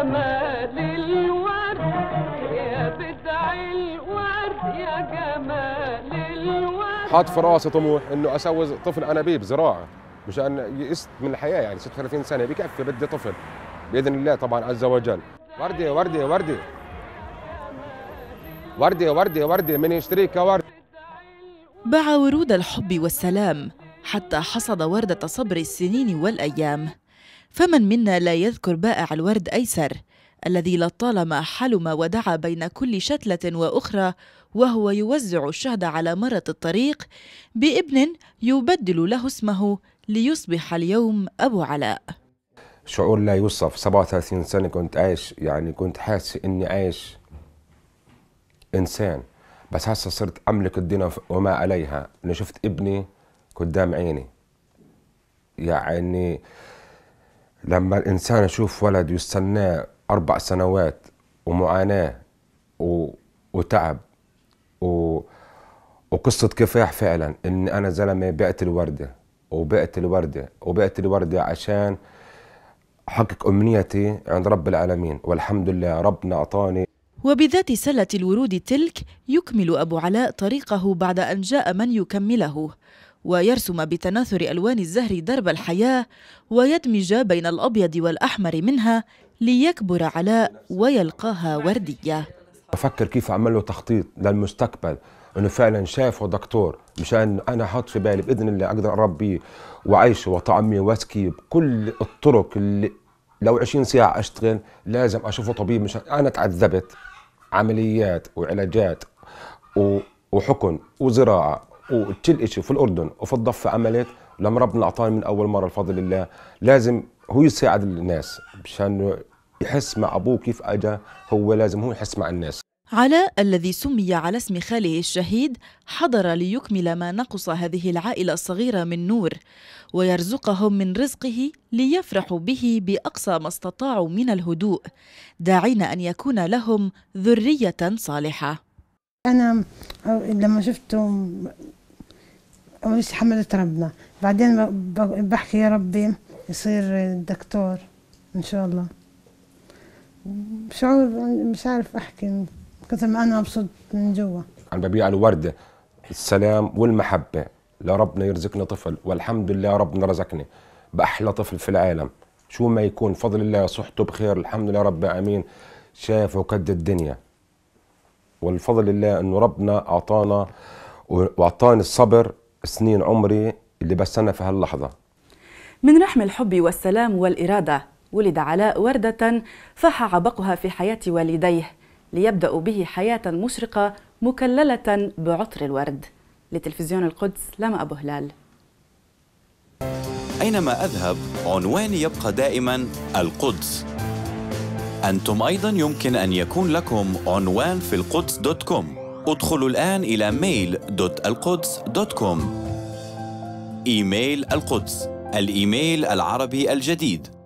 جمال الورد يا بدع الورد يا جمال الورد حاط في راسي طموح انه اسوي طفل انابيب زراعه مشان يئست من الحياه يعني 36 سنه بكفي بدي طفل باذن الله طبعا عز وجل وردي ورده وردي ورده وردي وردي وردي وردي من يشتريك يا باع ورود الحب والسلام حتى حصد وردة صبر السنين والأيام فمن منا لا يذكر بائع الورد أيسر الذي لطالما حلم ودعا بين كل شتلة وأخرى وهو يوزع الشهد على مرة الطريق بابن يبدل له اسمه ليصبح اليوم أبو علاء شعور لا يوصف 37 سنة كنت عايش يعني كنت حاسس إني عايش إنسان بس هسه صرت أملك الدنيا وما عليها أنا شفت ابني قدام عيني يعني لما الانسان يشوف ولد يستناه اربع سنوات ومعاناه و... وتعب و... وقصة كفاح فعلا ان انا زلمة بعت الوردة وبعت الوردة وبعت الوردة عشان احقق امنيتي عند رب العالمين والحمد لله ربنا اعطاني وبذات سلة الورود تلك يكمل أبو علاء طريقه بعد أن جاء من يكمله ويرسم بتناثر ألوان الزهر درب الحياة ويدمج بين الأبيض والأحمر منها ليكبر علاء ويلقاها وردية أفكر كيف أعمل له تخطيط للمستقبل انه فعلا شافه دكتور مشان انا أحط في بالي باذن الله اقدر اربيه واعيشه واطعميه واسكي بكل الطرق اللي لو 20 ساعه اشتغل لازم اشوفه طبيب مشان انا تعذبت عمليات وعلاجات وحقن وزراعه وكل شيء في الاردن وفي الضفه عملت لما ربنا اعطاني من اول مره الفضل الله لازم هو يساعد الناس مشان يحس مع ابوه كيف اجى هو لازم هو يحس مع الناس علاء الذي سمي على اسم خاله الشهيد حضر ليكمل ما نقص هذه العائله الصغيره من نور ويرزقهم من رزقه ليفرحوا به باقصى ما استطاعوا من الهدوء داعين ان يكون لهم ذريه صالحه انا لما شفتهم أول شيء حملت ربنا بعدين بحكي يا ربي يصير دكتور إن شاء الله شعور مش عارف أحكي من كثر ما أنا مبسوط من جوا عم ببيع الوردة السلام والمحبة لربنا يرزقنا طفل والحمد لله ربنا رزقني بأحلى طفل في العالم شو ما يكون فضل الله صحته بخير الحمد لله رب العالمين شاف وقد الدنيا والفضل لله انه ربنا اعطانا واعطاني الصبر سنين عمري اللي بستنى في هاللحظة من رحم الحب والسلام والإرادة ولد علاء وردة فاح عبقها في حياة والديه ليبدأوا به حياة مشرقة مكللة بعطر الورد لتلفزيون القدس لما أبو هلال أينما أذهب عنواني يبقى دائما القدس أنتم أيضا يمكن أن يكون لكم عنوان في القدس دوت كوم ادخلوا الآن إلى mail.القدس.com إيميل القدس الإيميل العربي الجديد